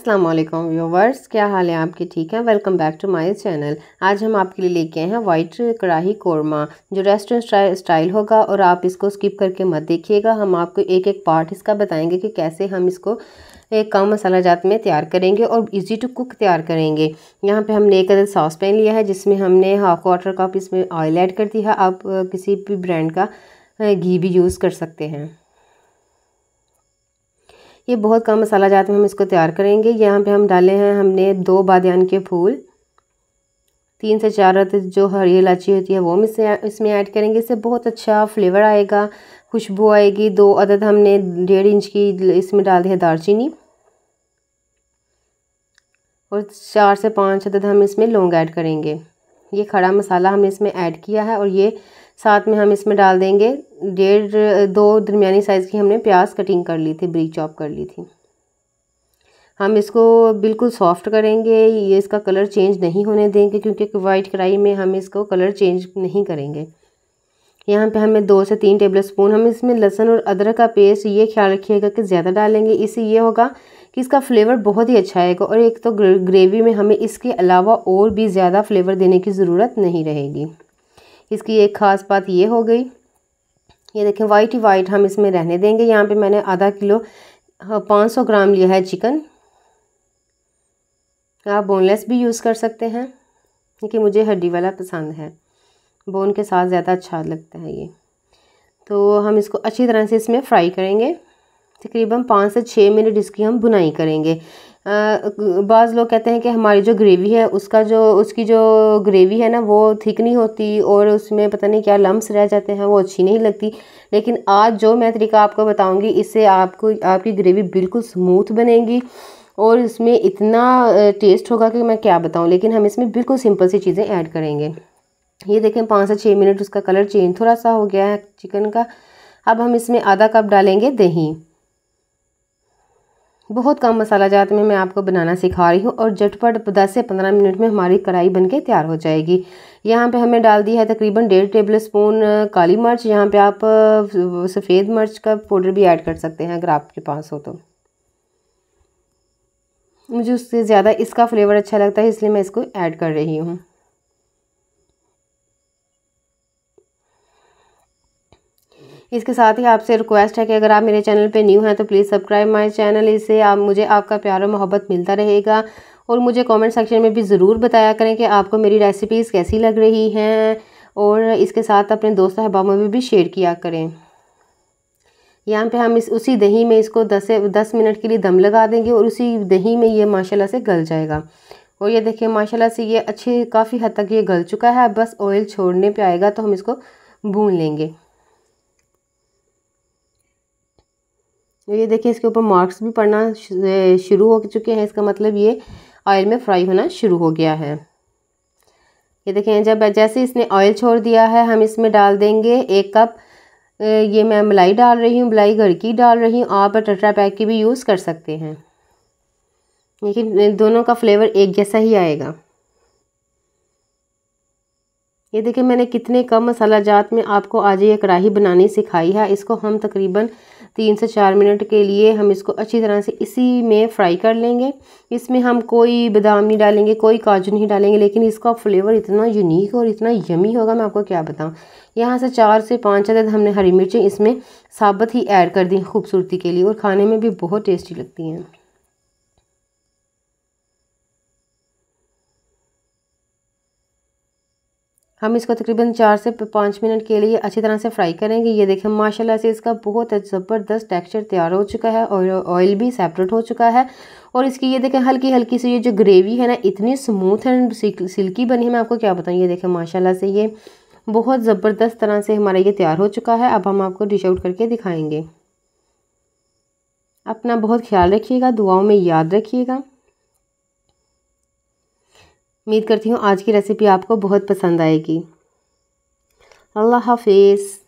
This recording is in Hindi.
अस्सलाम वालेकुम व्यूवर्स क्या हाल है आपके ठीक है welcome back to my channel आज हम आपके लिए लेके आए हैं वाइट कढ़ाही कोरमा जो रेस्टोरेंट स्टाइल होगा और आप इसको स्किप करके मत देखिएगा हम आपको एक एक पार्ट इसका बताएंगे कि कैसे हम इसको एक कम मसाला जात में तैयार करेंगे और इजी टू कुक तैयार करेंगे यहाँ पे हमने एक अदर सॉस पैन लिया है जिसमें हमने हाफ वाटर कप इसमें ऑयल ऐड कर दिया आप किसी भी ब्रांड का घी भी यूज़ कर सकते हैं ये बहुत कम मसाला जाते हैं हम इसको तैयार करेंगे यहाँ पे हम डाले हैं हमने दो बादन के फूल तीन से चार रत जो हरी इलायची होती है वो हम इससे इसमें ऐड करेंगे इससे बहुत अच्छा फ्लेवर आएगा खुशबू आएगी दो अदद हमने डेढ़ इंच की इसमें डाल दी है दालचीनी और चार से पाँच अदद हम इसमें लौंग ऐड करेंगे ये खड़ा मसाला हमने इसमें ऐड किया है और ये साथ में हम इसमें डाल देंगे डेढ़ दो दरमिया साइज़ की हमने प्याज कटिंग कर ली थी ब्रिक चॉप कर ली थी हम इसको बिल्कुल सॉफ्ट करेंगे ये इसका कलर चेंज नहीं होने देंगे क्योंकि वाइट कढ़ाई में हम इसको कलर चेंज नहीं करेंगे यहाँ पे हमें दो से तीन टेबल स्पून हम इसमें लहसुन और अदरक का पेस्ट ये ख्याल रखिएगा कि ज़्यादा डालेंगे इससे ये होगा कि इसका फ्लेवर बहुत ही अच्छा आएगा और एक तो ग्रेवी में हमें इसके अलावा और भी ज़्यादा फ्लेवर देने की ज़रूरत नहीं रहेगी इसकी एक ख़ास बात ये हो गई ये देखें वाइट ही वाइट हम इसमें रहने देंगे यहाँ पे मैंने आधा किलो हाँ, पाँच सौ ग्राम लिया है चिकन आप बोनलेस भी यूज़ कर सकते हैं क्योंकि मुझे हड्डी वाला पसंद है बोन के साथ ज़्यादा अच्छा लगता है ये तो हम इसको अच्छी तरह से इसमें फ्राई करेंगे तकरीबन पाँच से छः मिनट इसकी हम बुनाई करेंगे बाज़ लोग कहते हैं कि हमारी जो ग्रेवी है उसका जो उसकी जो ग्रेवी है ना वो थिक नहीं होती और उसमें पता नहीं क्या लम्स रह जाते हैं वो अच्छी नहीं लगती लेकिन आज जो मैं तरीका आपको बताऊंगी इससे आपको आपकी ग्रेवी बिल्कुल स्मूथ बनेगी और इसमें इतना टेस्ट होगा कि मैं क्या बताऊँ लेकिन हम इसमें बिल्कुल सिंपल सी चीज़ें ऐड करेंगे ये देखें पाँच से छः मिनट उसका कलर चेंज थोड़ा सा हो गया है चिकन का अब हम इसमें आधा कप डालेंगे दही बहुत कम मसाला जात में मैं आपको बनाना सिखा रही हूँ और झटपट 10 से 15 मिनट में हमारी कढ़ाई बन के तैयार हो जाएगी यहाँ पे हमें डाल दी है तकरीबन डेढ़ टेबल स्पून काली मिर्च यहाँ पे आप सफ़ेद मिर्च का पाउडर भी ऐड कर सकते हैं अगर आपके पास हो तो मुझे उससे ज़्यादा इसका फ्लेवर अच्छा लगता है इसलिए मैं इसको ऐड कर रही हूँ इसके साथ ही आपसे रिक्वेस्ट है कि अगर आप मेरे चैनल पर न्यू हैं तो प्लीज़ सब्सक्राइब माई चैनल इससे आप मुझे आपका प्यार और मोहब्बत मिलता रहेगा और मुझे कमेंट सेक्शन में भी ज़रूर बताया करें कि आपको मेरी रेसिपीज़ कैसी लग रही हैं और इसके साथ अपने दोस्त अहबाबों में भी शेयर किया करें यहाँ पे हम इस उसी दही में इसको दस से दस मिनट के लिए दम लगा देंगे और उसी दही में ये माशाल्लाह से गल जाएगा और ये देखिए माशाल्लाह से ये अच्छे काफ़ी हद तक ये गल चुका है बस ऑयल छोड़ने पे आएगा तो हम इसको भून लेंगे तो ये देखिए इसके ऊपर मार्क्स भी पड़ना शुरू हो चुके हैं इसका मतलब ये ऑयल में फ्राई होना शुरू हो गया है ये देखें जब जैसे इसने ऑयल छोड़ दिया है हम इसमें डाल देंगे एक कप ये मैं मलाई डाल रही हूँ मलाई घर की डाल रही हूँ आप टटरा पैक की भी यूज़ कर सकते हैं लेकिन दोनों का फ्लेवर एक जैसा ही आएगा ये देखिए मैंने कितने कम मसाला जात में आपको आज ये कढ़ाई बनानी सिखाई है इसको हम तकरीबन तीन से चार मिनट के लिए हम इसको अच्छी तरह से इसी में फ्राई कर लेंगे इसमें हम कोई बादाम नहीं डालेंगे कोई काजू नहीं डालेंगे लेकिन इसका फ्लेवर इतना यूनिक और इतना यमी होगा मैं आपको क्या बताऊँ यहाँ से चार से पाँच अदद हमने हरी मिर्चें इसमें साबत ही ऐड कर दी खूबसूरती के लिए और खाने में भी बहुत टेस्टी लगती हैं हम इसको तकरीबन चार से पाँच मिनट के लिए अच्छी तरह से फ्राई करेंगे ये देखें माशाल्लाह से इसका बहुत ज़बरदस्त टेक्सचर तैयार हो चुका है और ऑयल भी सेपरेट हो चुका है और इसकी ये देखें हल्की हल्की सी ये जो ग्रेवी है ना इतनी स्मूथ एंड सिल्की बनी है मैं आपको क्या बताऊँ ये देखें माशाला से ये बहुत ज़बरदस्त तरह से हमारा ये तैयार हो चुका है अब हम आपको डिश आउट करके दिखाएँगे अपना बहुत ख्याल रखिएगा दुआओं में याद रखिएगा उम्मीद करती हूँ आज की रेसिपी आपको बहुत पसंद आएगी अल्लाह हाफिज़